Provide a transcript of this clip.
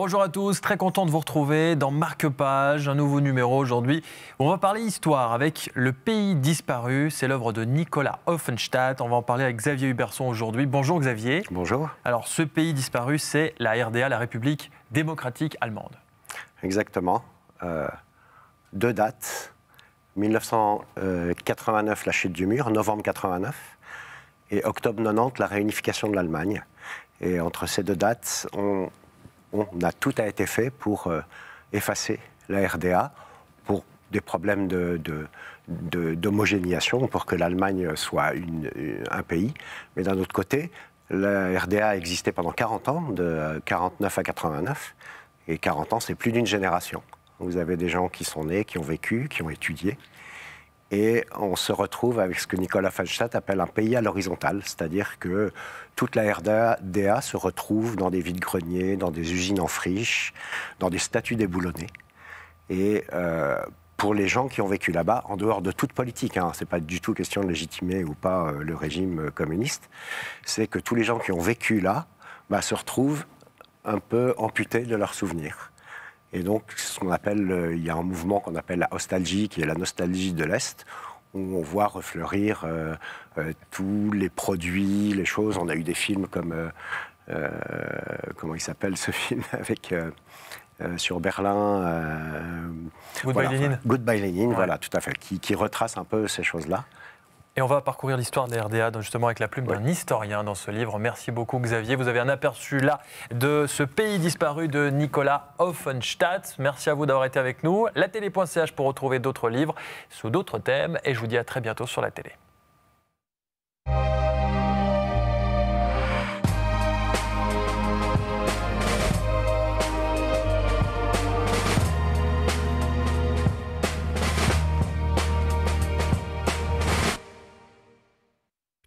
Bonjour à tous, très content de vous retrouver dans Marque Page, un nouveau numéro aujourd'hui. On va parler histoire avec Le Pays disparu, c'est l'œuvre de Nicolas Offenstadt. On va en parler avec Xavier Huberson aujourd'hui. Bonjour Xavier. Bonjour. Alors ce pays disparu, c'est la RDA, la République démocratique allemande. Exactement. Euh, deux dates. 1989, la chute du mur, novembre 89, et octobre 90, la réunification de l'Allemagne. Et entre ces deux dates, on, on a tout a été fait pour euh, effacer la RDA pour des problèmes d'homogénéisation, pour que l'Allemagne soit un pays. Mais d'un autre côté, la RDA existait pendant 40 ans, de 49 à 89, et 40 ans, c'est plus d'une génération. Vous avez des gens qui sont nés, qui ont vécu, qui ont étudié, et on se retrouve avec ce que Nicolas Feinstadt appelle un pays à l'horizontale, c'est-à-dire que toute la RDA se retrouve dans des vides-greniers, dans des usines en friche, dans des statues déboulonnées. Et euh, pour les gens qui ont vécu là-bas, en dehors de toute politique, hein, ce n'est pas du tout question de légitimer ou pas euh, le régime euh, communiste, c'est que tous les gens qui ont vécu là bah, se retrouvent un peu amputés de leurs souvenirs. Et donc, ce qu'on appelle, euh, il y a un mouvement qu'on appelle la nostalgie, qui est la nostalgie de l'Est, où on voit refleurir euh, euh, tous les produits, les choses. On a eu des films comme, comment il s'appelle ce film avec sur Berlin. Goodbye Lenin, Goodbye Lenin, voilà, tout à fait, qui retrace un peu ces choses-là. Et on va parcourir l'histoire des RDA justement avec la plume d'un historien dans ce livre. Merci beaucoup Xavier. Vous avez un aperçu là de ce pays disparu de Nicolas Offenstadt. Merci à vous d'avoir été avec nous. La télé.ch pour retrouver d'autres livres sous d'autres thèmes. Et je vous dis à très bientôt sur la télé.